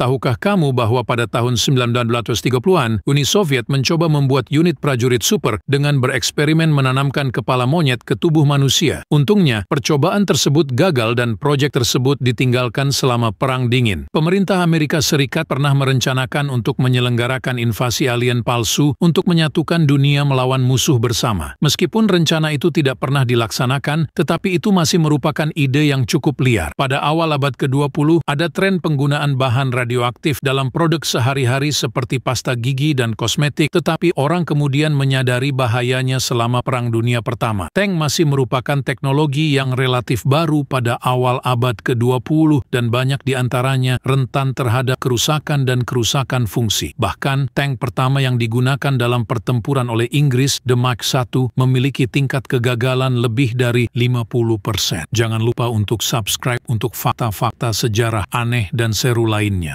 Tahukah kamu bahwa pada tahun 1930-an, Uni Soviet mencoba membuat unit prajurit super dengan bereksperimen menanamkan kepala monyet ke tubuh manusia. Untungnya, percobaan tersebut gagal dan proyek tersebut ditinggalkan selama Perang Dingin. Pemerintah Amerika Serikat pernah merencanakan untuk menyelenggarakan invasi alien palsu untuk menyatukan dunia melawan musuh bersama. Meskipun rencana itu tidak pernah dilaksanakan, tetapi itu masih merupakan ide yang cukup liar. Pada awal abad ke-20, ada tren penggunaan bahan radikal radioaktif dalam produk sehari-hari seperti pasta gigi dan kosmetik, tetapi orang kemudian menyadari bahayanya selama Perang Dunia Pertama. Tank masih merupakan teknologi yang relatif baru pada awal abad ke-20 dan banyak di antaranya rentan terhadap kerusakan dan kerusakan fungsi. Bahkan, tank pertama yang digunakan dalam pertempuran oleh Inggris, The Mark I, memiliki tingkat kegagalan lebih dari 50%. Jangan lupa untuk subscribe untuk fakta-fakta sejarah aneh dan seru lainnya.